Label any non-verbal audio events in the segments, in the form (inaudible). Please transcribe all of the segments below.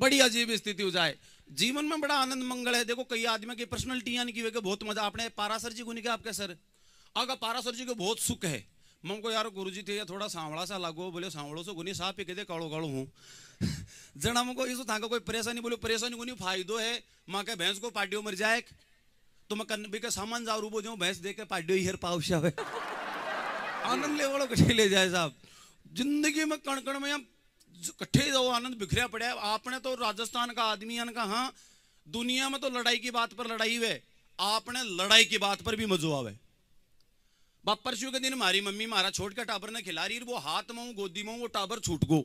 बड़ी अजीब स्थिति हो जाए जीवन में बड़ा आनंद मंगल है देखो कई आदमी की पर्सनलिटी यानी कि बहुत मजा आपने पारासर जी को नहीं कहा आपके सर अगर पारासर जी को बहुत सुख है मम को यार गुरु जी थे या थोड़ा सांवड़ा सा लागो बोले सांवड़ो सो गुनी साफ ही कहते कड़ो कड़ो हूँ जना मको इस था कोई परेशानी बोले परेशानी गुनी फायदो है माँ के भैंस को पाटियो मर जाए तो मैं कन्बी के सामान जाओ रूबो जाऊँ भैंस दे के पाटियो हेर पावशा (laughs) आनंद ले वालों कटे ले जाए साहब जिंदगी में कणकण में यहाँ कट्ठे वो आनंद बिखरिया पड़ा आपने तो राजस्थान का आदमी कहा दुनिया में तो लड़ाई की बात पर लड़ाई हुए आपने लड़ाई की बात पर भी मजो आवे बाप परसों के दिन हमारी मम्मी मारा छोड़ के टाबर ने खिला रही वो हाथ मऊ गोदी मऊ वो टाबर छूट गो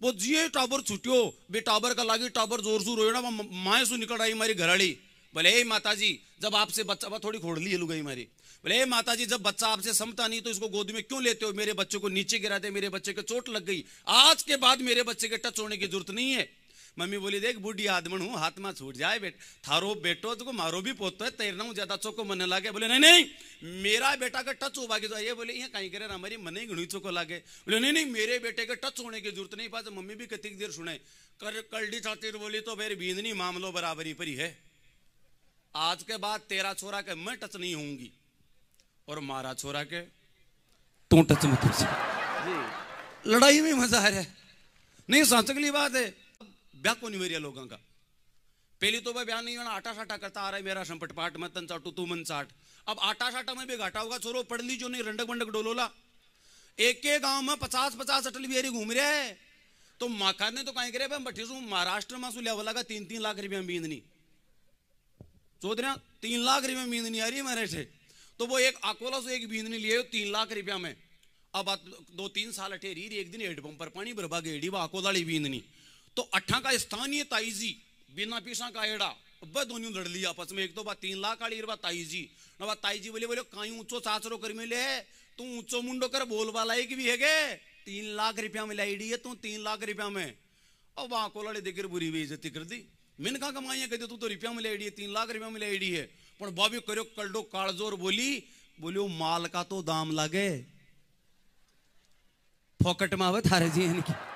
वो जिये टाबर छूटो बे टाबर का लागे टाबर जोर जोर हो माए सु निकल आई हमारी घराड़ी बोले ए माता जी जब आपसे बच्चा बा थोड़ी खोड़ ली गई मारी बोले हे माता जी जब बच्चा आपसे समता नहीं तो इसको गोद में क्यों लेते हो मेरे बच्चे को नीचे गिराते मेरे बच्चे को चोट लग गई आज के बाद मेरे बच्चे के टच होने की जरूरत नहीं है मम्मी बोली देख बुढ़ी आदमन हूँ हाथ में छूट जाए बेट थारो बेटो तो मारो भी पोत है तैरना हूँ ज्यादा चोको मन लागे बोले नहीं नहीं मेरा बेटा का टच हो बाकी तो ये बोले यहाँ कहीं करे ना हमारी मन ही घुड़ी चोको लागे बोले नहीं नहीं मेरे बेटे का टच होने की जरूरत नहीं पा मम्मी भी कतिक देर सुने कर कल्डी छाती बोली तो फिर बींदनी मामलो बराबरी पर ही है आज के बाद तेरा छोरा के मैं टच नहीं होंगी और मारा छोरा के तू टच में जी लड़ाई में मजा है नहीं सोच अगली बात है ब्याह को नहीं मेरे लोगों का पहली तो भाई ब्याह नहीं होना आटा साटा करता आ रहा है मेरा संपट पाट मैं तन चाटू तू मन चाट अब आटा साटा में भी घाटा होगा छोरो पढ़ लीजो नहीं रंडक बंडक डोलोला एक एक गांव में पचास पचास अटल बिहारी घूम रहे है तो माखा ने तो कहीं करे भाई बैठी तो महाराष्ट्र में सु लिया तीन तीन लाख रुपया बींदनी चौधरिया तीन लाख रुपया में बींदनी आ रही है मेरे से तो वो एक अकोला से एक बींदनी लिए तीन लाख रुपया में अब दो तीन साल ठेरी एक दिन हेडपम्प पर पानी भरबा गेड़ी वह अकोलाड़ी बींदनी तो अठा का स्थानीय ताइजी बिना पीसा का एड़ा अब दोनों लड़ लिया आपस में एक तो बात तीन लाख आड़ी बात ताई जी ना बात ताई जी बोले बोले कहीं ऊंचो सासरो कर मिले तू ऊंचो मुंडो कर बोल वाला एक भी है गे तीन लाख रुपया में लाइडी है तू तीन लाख रुपया में अब वहां को लड़े देकर बुरी बेइज्जती कर दी मैंने कहा मैं अहिया कहते तू तो रुपया मिले आईडी तीन लाख रुपया मिले आईडी है पर बाबी करो डो कालजोर बोली बोलियो माल का तो दाम लागे फोकट में आवे थारे जी इनकी